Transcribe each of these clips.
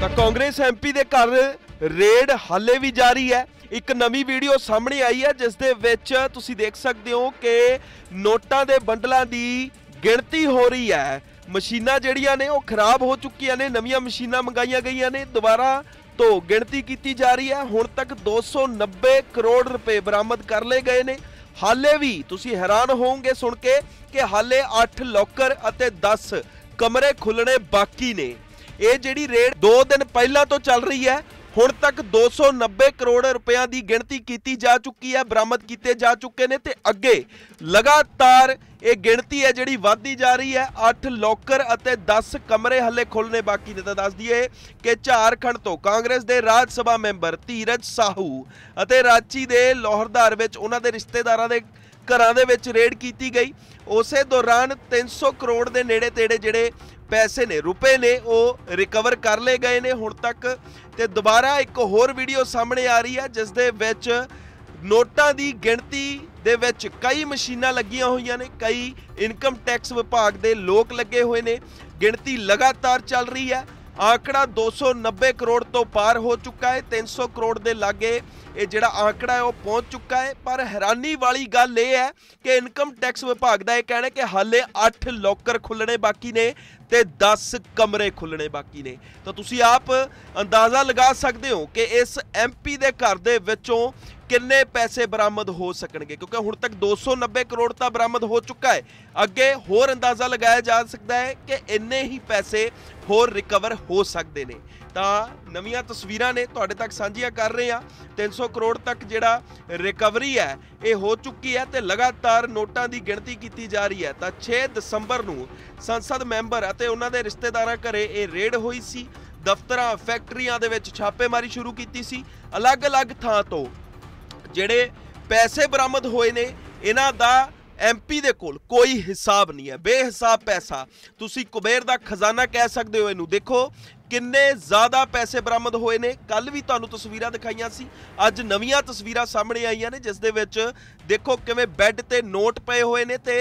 ਤਾਂ ਕਾਂਗਰਸ ਐਮਪੀ ਦੇ ਘਰ ਰੇਡ ਹੱਲੇ ਵੀ ਜਾਰੀ ਹੈ ਇੱਕ ਨਵੀਂ ਵੀਡੀਓ ਸਾਹਮਣੇ ਆਈ ਹੈ ਜਿਸ ਦੇ ਵਿੱਚ ਤੁਸੀਂ ਦੇਖ ਸਕਦੇ ਹੋ ਕਿ ਨੋਟਾਂ ਦੇ ਬੰਡਲਾਂ ਦੀ ਗਿਣਤੀ ਹੋ ਰਹੀ ਹੈ ਮਸ਼ੀਨਾਂ ਜਿਹੜੀਆਂ ਨੇ ਉਹ ਖਰਾਬ ਹੋ ਚੁੱਕੀਆਂ ਨੇ ਨਵੀਆਂ ਮਸ਼ੀਨਾਂ ਮੰਗਾਈਆਂ ਗਈਆਂ ਨੇ ਦੁਬਾਰਾ ਤੋਂ ਗਿਣਤੀ ਕੀਤੀ ਜਾ ਰਹੀ ਹੈ ਹੁਣ ਤੱਕ 290 ਕਰੋੜ ਰੁਪਏ ਬਰਾਮਦ ਕਰ ਲਏ ਗਏ ਨੇ ਹਾਲੇ ਵੀ ਤੁਸੀਂ ਹੈਰਾਨ ਹੋਵੋਗੇ ਸੁਣ ਕੇ ਕਿ ਹਾਲੇ 8 ਲੋਕਰ ਅਤੇ 10 ਕਮਰੇ ਖੁੱਲਣੇ ਬਾਕੀ ਨੇ ਇਹ ਜਿਹੜੀ ਰੇਡ 2 ਦਿਨ ਪਹਿਲਾਂ ਤੋਂ ਚੱਲ ਰਹੀ ਹੈ ਹੁਣ ਤੱਕ 290 ਕਰੋੜ ਰੁਪਿਆਂ ਦੀ ਗਿਣਤੀ ਕੀਤੀ ਜਾ ਚੁੱਕੀ ਹੈ ਬਰਾਮਦ ਕੀਤੇ ਜਾ ਚੁੱਕੇ ਨੇ ਤੇ ਅੱਗੇ ਲਗਾਤਾਰ ਇਹ ਗਿਣਤੀ ਹੈ ਜਿਹੜੀ ਵਧਦੀ ਜਾ ਰਹੀ ਹੈ 8 ਲੋਕਰ ਅਤੇ 10 ਕਮਰੇ ਹੱਲੇ ਖੁੱਲਨੇ ਬਾਕੀ ਨੇ ਤਾਂ ਦੱਸ ਦਈਏ ਕਿ ਝਾਰਖੰਡ ਤੋਂ ਕਾਂਗਰਸ ਦੇ ਰਾਜ ਸਭਾ ਮੈਂਬਰ ਧੀਰਜ ਸਾਹੂ ਅਤੇ ਰਾਂਚੀ ਦੇ ਲੋਹਰਦਾਰ ਵਿੱਚ ਉਹਨਾਂ ਦੇ ਰਿਸ਼ਤੇਦਾਰਾਂ ਦੇ ਘਰਾਂ ਦੇ ਵਿੱਚ ਰੇਡ ਕੀਤੀ ਗਈ ਉਸੇ ਦੌਰਾਨ 300 ਕਰੋੜ ਦੇ ਨੇੜੇ ਤੇੜੇ ਜਿਹੜੇ ਪੈਸੇ ਨੇ ਰੁਪਏ ਨੇ ਉਹ ਰਿਕਵਰ ਕਰ ਲਏ ਗਏ ਨੇ ਹੁਣ ਤੱਕ ਤੇ ਦੁਬਾਰਾ ਇੱਕ ਹੋਰ ਵੀਡੀਓ ਸਾਹਮਣੇ ਆ ਰਹੀ ਹੈ ਜਿਸ ਦੇ ਵਿੱਚ ਨੋਟਾਂ ਦੀ ਗਿਣਤੀ ਦੇ ਵਿੱਚ ਕਈ ਮਸ਼ੀਨਾਂ ਲੱਗੀਆਂ ਹੋਈਆਂ ਨੇ ਕਈ ਇਨਕਮ ਟੈਕਸ ਵਿਭਾਗ ਦੇ ਲੋਕ ਲੱਗੇ ਹੋਏ ਨੇ ਗਿਣਤੀ ਲਗਾਤਾਰ ਚੱਲ ਰਹੀ ਹੈ ਆਂਕੜਾ 290 ਕਰੋੜ ਤੋਂ ਪਾਰ ਹੋ ਚੁੱਕਾ ਹੈ 300 ਕਰੋੜ ਦੇ ਲਾਗੇ ਇਹ ਜਿਹੜਾ ਆਂਕੜਾ ਹੈ ਉਹ ਪਹੁੰਚ ਚੁੱਕਾ ਹੈ ਪਰ ਹੈਰਾਨੀ ਵਾਲੀ ਗੱਲ ਇਹ ਹੈ ਕਿ ਇਨਕਮ ਟੈਕਸ ਵਿਭਾਗ ਦਾ ਇਹ ਕਹਿਣਾ ਕਿ ਹਾਲੇ 8 ਲੋਕਰ ਖੁੱਲਣੇ ਬਾਕੀ ਨੇ ਤੇ 10 ਕਮਰੇ ਖੁੱਲਣੇ ਬਾਕੀ ਨੇ ਤਾਂ ਤੁਸੀਂ ਆਪ ਅੰਦਾਜ਼ਾ ਲਗਾ ਸਕਦੇ ਹੋ ਕਿ ਇਸ ਐਮਪੀ ਦੇ ਘਰ ਦੇ ਵਿੱਚੋਂ ਕਿੰਨੇ ਪੈਸੇ ਬਰਾਮਦ ਹੋ ਸਕਣਗੇ ਕਿਉਂਕਿ ਹੁਣ ਤੱਕ 290 ਕਰੋੜ ਤਾਂ ਬਰਾਮਦ ਹੋ ਚੁੱਕਾ ਹੈ ਅੱਗੇ ਹੋਰ ਅੰਦਾਜ਼ਾ ਲਗਾਇਆ ਜਾ ਸਕਦਾ ਹੈ ਕਿ ਇੰਨੇ ਹੀ ਪੈਸੇ ਹੋਰ ਰਿਕਵਰ ਹੋ ਸਕਦੇ ਨੇ ਤਾਂ ਨਵੀਆਂ ਤਸਵੀਰਾਂ ਨੇ ਤੁਹਾਡੇ ਤੱਕ ਸਾਂਝੀਆਂ ਕਰ ਰਹੇ ਆ 300 ਕਰੋੜ ਤੱਕ ਜਿਹੜਾ ਰਿਕਵਰੀ ਹੈ ਇਹ ਹੋ ਚੁੱਕੀ ਹੈ ਤੇ ਲਗਾਤਾਰ ਨੋਟਾਂ ਦੀ ਗਿਣਤੀ ਕੀਤੀ ਜਾ ਰਹੀ ਹੈ ਤਾਂ 6 ਦਸੰਬਰ ਨੂੰ ਸੰਸਦ ਮੈਂਬਰ ਅਤੇ ਉਹਨਾਂ ਦੇ ਰਿਸ਼ਤੇਦਾਰਾਂ ਘਰੇ ਇਹ ਰੇਡ ਹੋਈ ਸੀ ਦਫ਼ਤਰਾਂ ਫੈਕਟਰੀਆਂ ਦੇ ਵਿੱਚ ਛਾਪੇਮਾਰੀ ਸ਼ੁਰੂ ਕੀਤੀ ਸੀ ਅਲੱਗ-ਅਲੱਗ ਥਾਂ ਤੋਂ ਜਿਹੜੇ ਪੈਸੇ ਬਰਾਮਦ ਹੋਏ ਨੇ ਇਹਨਾਂ ਦਾ ਐਮਪੀ ਦੇ ਕੋਲ ਕੋਈ ਹਿਸਾਬ ਨਹੀਂ ਹੈ ਬੇਹਿਸਾਬ ਪੈਸਾ ਤੁਸੀਂ ਕੁਬੇਰ ਦਾ ਖਜ਼ਾਨਾ ਕਹਿ ਸਕਦੇ ਹੋ ਇਹਨੂੰ ਦੇਖੋ ਕਿੰਨੇ ਜ਼ਿਆਦਾ ਪੈਸੇ ਬਰਾਮਦ ਹੋਏ ਨੇ ਕੱਲ ਵੀ ਤੁਹਾਨੂੰ ਤਸਵੀਰਾਂ ਦਿਖਾਈਆਂ ਸੀ ਅੱਜ ਨਵੀਆਂ ਤਸਵੀਰਾਂ ਸਾਹਮਣੇ ਆਈਆਂ ਨੇ ਜਿਸ ਦੇ ਵਿੱਚ ਦੇਖੋ ਕਿਵੇਂ ਬੈੱਡ ਤੇ ਨੋਟ ਪਏ ਹੋਏ ਨੇ ਤੇ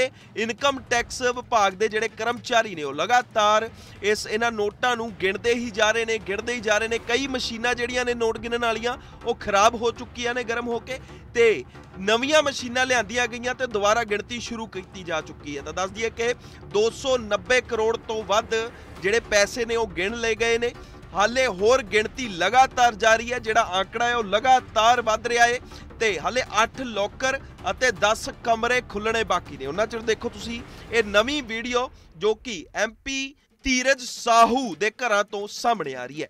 ਇਨਕਮ ਟੈਕਸ ਵਿਭਾਗ ਦੇ ਜਿਹੜੇ ਕਰਮਚਾਰੀ ਨੇ ਉਹ ਲਗਾਤਾਰ ਇਸ ਇਹਨਾਂ ਨੋਟਾਂ ਨੂੰ ਗਿਣਦੇ ਹੀ ਜਾ ਰਹੇ ਨੇ ਗਿਣਦੇ ਹੀ ਜਾ ਰਹੇ ਨੇ ਕਈ ਮਸ਼ੀਨਾਂ ਜਿਹੜੀਆਂ ਨੇ ਨੋਟ ਗਿਣਨ ਵਾਲੀਆਂ ਉਹ ਖਰਾਬ ਹੋ ਚੁੱਕੀਆਂ ਨੇ ਗਰਮ ਹੋ ਕੇ ਤੇ ਨਵੀਆਂ ਮਸ਼ੀਨਾਂ ਲਿਆਂਦੀਆਂ ਗਈਆਂ ਤੇ ਦੁਬਾਰਾ ਗਿਣਤੀ ਸ਼ੁਰੂ ਕੀਤੀ ਜਾ ਚੁੱਕੀ ਹੈ ਤਾਂ ਦੱਸ ਦਈਏ ਕਿ 290 ਕਰੋੜ ਤੋਂ ਵੱਧ ਜਿਹੜੇ ਪੈਸੇ ਨੇ ਉਹ ਗਿਣ ਲਏ ਗਏ ਨੇ ਹਾਲੇ ਹੋਰ ਗਿਣਤੀ ਲਗਾਤਾਰ ਜਾਰੀ ਹੈ ਜਿਹੜਾ ਆਂਕੜਾ ਹੈ ਉਹ ਲਗਾਤਾਰ ਵੱਧ ਰਿਹਾ ਹੈ ਤੇ ਹਾਲੇ 8 ਲੋਕਰ ਅਤੇ 10 ਕਮਰੇ ਖੁੱਲਣੇ ਬਾਕੀ ਨੇ ਉਹਨਾਂ ਚਿਰ ਦੇਖੋ ਤੁਸੀਂ ਇਹ ਨਵੀਂ ਵੀਡੀਓ ਜੋ ਕਿ ਐਮਪੀ ਧੀਰਜ ਸਾਹੂ ਦੇ ਘਰਾਂ ਤੋਂ ਸਾਹਮਣੇ ਆ ਰਹੀ ਹੈ